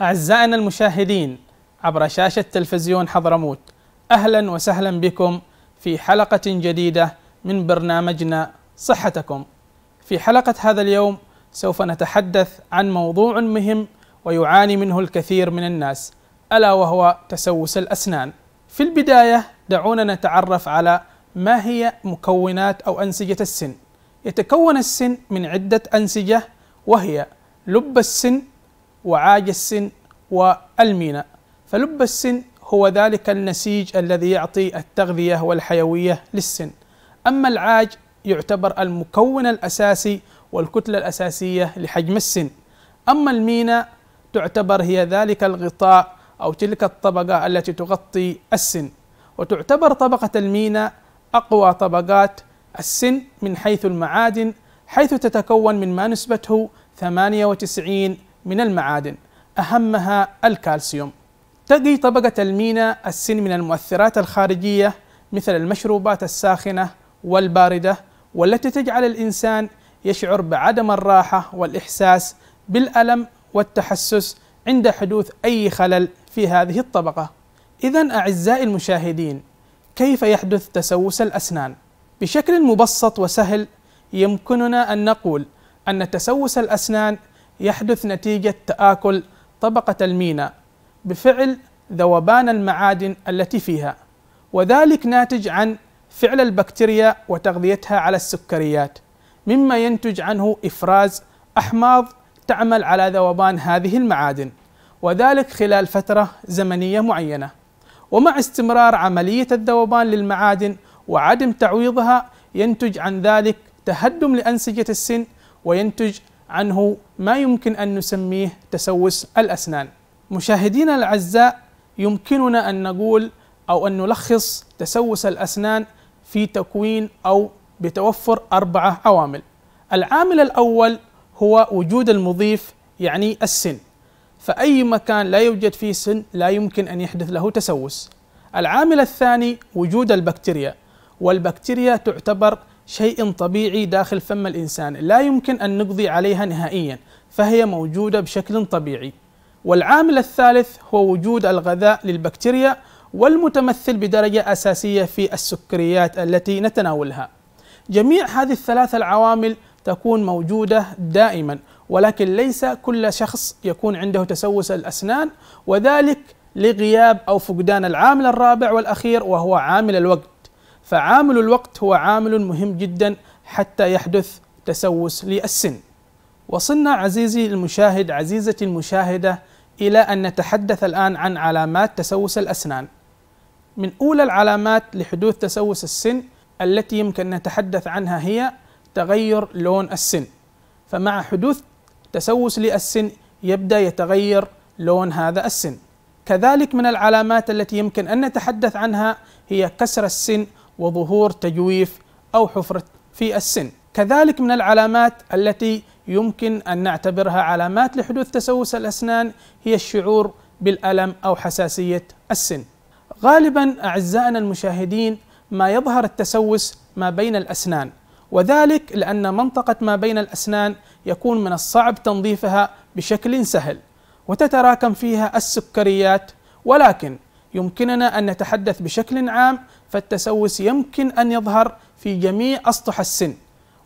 أعزائنا المشاهدين عبر شاشة تلفزيون حضرموت أهلا وسهلا بكم في حلقة جديدة من برنامجنا صحتكم في حلقة هذا اليوم سوف نتحدث عن موضوع مهم ويعاني منه الكثير من الناس ألا وهو تسوس الأسنان في البداية دعونا نتعرف على ما هي مكونات أو أنسجة السن يتكون السن من عدة أنسجة وهي لب السن وعاج السن والمينا فلب السن هو ذلك النسيج الذي يعطي التغذية والحيوية للسن أما العاج يعتبر المكون الأساسي والكتلة الأساسية لحجم السن أما المينا تعتبر هي ذلك الغطاء أو تلك الطبقة التي تغطي السن وتعتبر طبقة المينا أقوى طبقات السن من حيث المعادن حيث تتكون من ما نسبته 98 من المعادن أهمها الكالسيوم تقي طبقة المينا السن من المؤثرات الخارجية مثل المشروبات الساخنة والباردة والتي تجعل الإنسان يشعر بعدم الراحة والإحساس بالألم والتحسس عند حدوث أي خلل في هذه الطبقة إذا أعزائي المشاهدين كيف يحدث تسوس الأسنان؟ بشكل مبسط وسهل يمكننا أن نقول أن تسوس الأسنان يحدث نتيجة تآكل طبقة المينا بفعل ذوبان المعادن التي فيها وذلك ناتج عن فعل البكتيريا وتغذيتها على السكريات مما ينتج عنه إفراز أحماض تعمل على ذوبان هذه المعادن وذلك خلال فترة زمنية معينة ومع استمرار عملية الذوبان للمعادن وعدم تعويضها ينتج عن ذلك تهدم لأنسجة السن وينتج عنه ما يمكن أن نسميه تسوس الأسنان مشاهدينا الأعزاء يمكننا أن نقول أو أن نلخص تسوس الأسنان في تكوين أو بتوفر أربعة عوامل العامل الأول هو وجود المضيف يعني السن فأي مكان لا يوجد فيه سن لا يمكن أن يحدث له تسوس العامل الثاني وجود البكتيريا والبكتيريا تعتبر شيء طبيعي داخل فم الإنسان لا يمكن أن نقضي عليها نهائيا فهي موجودة بشكل طبيعي والعامل الثالث هو وجود الغذاء للبكتيريا والمتمثل بدرجة أساسية في السكريات التي نتناولها جميع هذه الثلاثة العوامل تكون موجودة دائما ولكن ليس كل شخص يكون عنده تسوس الأسنان وذلك لغياب أو فقدان العامل الرابع والأخير وهو عامل الوقت فعامل الوقت هو عامل مهم جدا حتى يحدث تسوس للسن وصلنا عزيزي المشاهد عزيزتي المشاهدة إلى أن نتحدث الآن عن علامات تسوس الأسنان من أولى العلامات لحدوث تسوس السن التي يمكن نتحدث عنها هي تغير لون السن فمع حدوث تسوس للسن يبدأ يتغير لون هذا السن كذلك من العلامات التي يمكن أن نتحدث عنها هي كسر السن وظهور تجويف أو حفرة في السن كذلك من العلامات التي يمكن أن نعتبرها علامات لحدوث تسوس الأسنان هي الشعور بالألم أو حساسية السن غالبا أعزائنا المشاهدين ما يظهر التسوس ما بين الأسنان وذلك لأن منطقة ما بين الأسنان يكون من الصعب تنظيفها بشكل سهل وتتراكم فيها السكريات ولكن يمكننا أن نتحدث بشكل عام فالتسوس يمكن أن يظهر في جميع أسطح السن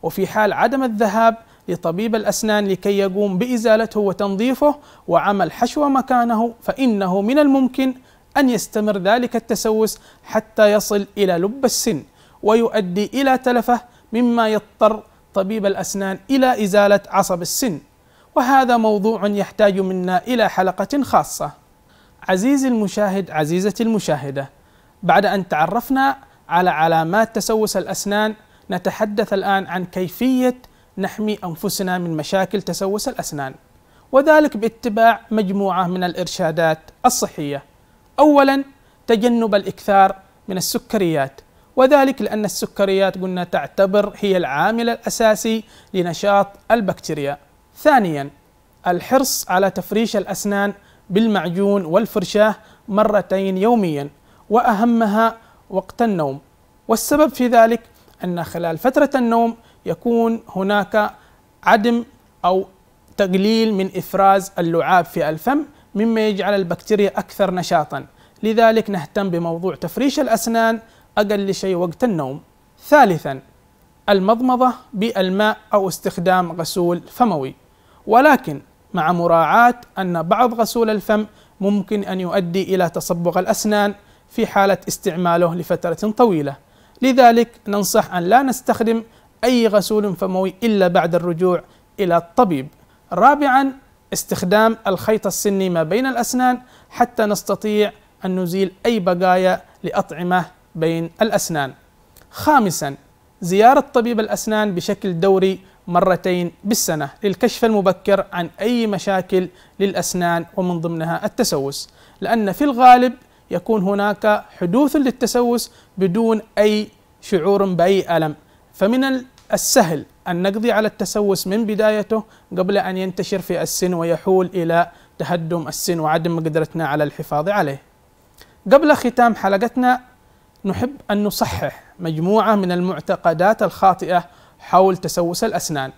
وفي حال عدم الذهاب لطبيب الأسنان لكي يقوم بإزالته وتنظيفه وعمل حشو مكانه فإنه من الممكن أن يستمر ذلك التسوس حتى يصل إلى لب السن ويؤدي إلى تلفه مما يضطر طبيب الأسنان إلى إزالة عصب السن وهذا موضوع يحتاج منا إلى حلقة خاصة عزيزي المشاهد عزيزتي المشاهدة بعد أن تعرفنا على علامات تسوس الأسنان نتحدث الآن عن كيفية نحمي أنفسنا من مشاكل تسوس الأسنان وذلك باتباع مجموعة من الإرشادات الصحية أولا تجنب الإكثار من السكريات وذلك لأن السكريات قلنا تعتبر هي العامل الأساسي لنشاط البكتيريا ثانيا الحرص على تفريش الأسنان بالمعجون والفرشاه مرتين يوميا واهمها وقت النوم والسبب في ذلك ان خلال فتره النوم يكون هناك عدم او تقليل من افراز اللعاب في الفم مما يجعل البكتيريا اكثر نشاطا لذلك نهتم بموضوع تفريش الاسنان اقل شيء وقت النوم ثالثا المضمضه بالماء او استخدام غسول فموي ولكن مع مراعاة أن بعض غسول الفم ممكن أن يؤدي إلى تصبغ الأسنان في حالة استعماله لفترة طويلة لذلك ننصح أن لا نستخدم أي غسول فموي إلا بعد الرجوع إلى الطبيب رابعا استخدام الخيط السني ما بين الأسنان حتى نستطيع أن نزيل أي بقايا لأطعمة بين الأسنان خامسا زيارة طبيب الأسنان بشكل دوري مرتين بالسنة للكشف المبكر عن أي مشاكل للأسنان ومن ضمنها التسوس لأن في الغالب يكون هناك حدوث للتسوس بدون أي شعور بأي ألم فمن السهل أن نقضي على التسوس من بدايته قبل أن ينتشر في السن ويحول إلى تهدم السن وعدم قدرتنا على الحفاظ عليه قبل ختام حلقتنا نحب أن نصحح مجموعة من المعتقدات الخاطئة حول تسوس الأسنان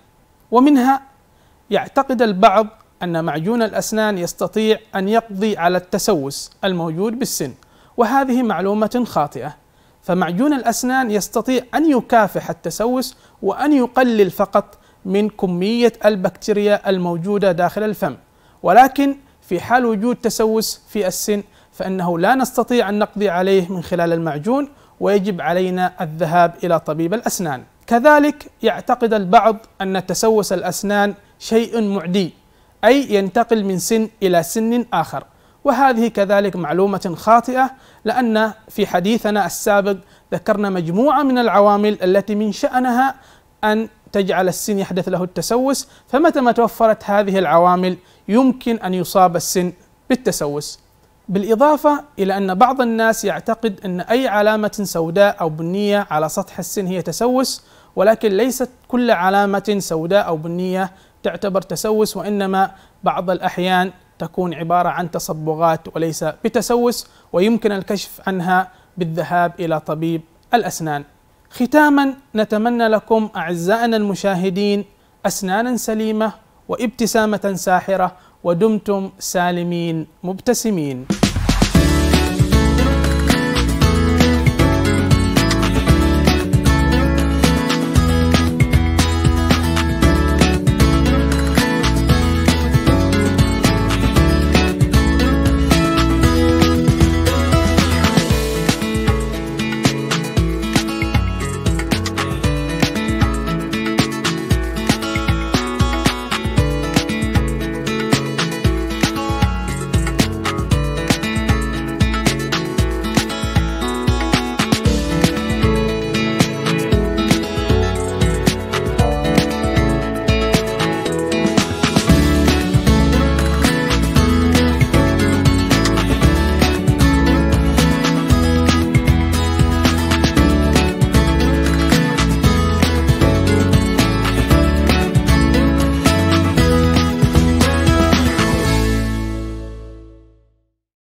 ومنها يعتقد البعض أن معجون الأسنان يستطيع أن يقضي على التسوس الموجود بالسن وهذه معلومة خاطئة فمعجون الأسنان يستطيع أن يكافح التسوس وأن يقلل فقط من كمية البكتيريا الموجودة داخل الفم ولكن في حال وجود تسوس في السن فإنه لا نستطيع أن نقضي عليه من خلال المعجون ويجب علينا الذهاب إلى طبيب الأسنان كذلك يعتقد البعض أن تسوس الأسنان شيء معدي أي ينتقل من سن إلى سن آخر وهذه كذلك معلومة خاطئة لأن في حديثنا السابق ذكرنا مجموعة من العوامل التي من شأنها أن تجعل السن يحدث له التسوس فمتى ما توفرت هذه العوامل يمكن أن يصاب السن بالتسوس بالإضافة إلى أن بعض الناس يعتقد أن أي علامة سوداء أو بنية على سطح السن هي تسوس ولكن ليست كل علامة سوداء أو بنية تعتبر تسوس وإنما بعض الأحيان تكون عبارة عن تصبغات وليس بتسوس ويمكن الكشف عنها بالذهاب إلى طبيب الأسنان ختاما نتمنى لكم أعزائنا المشاهدين أسنانا سليمة وابتسامة ساحرة ودمتم سالمين مبتسمين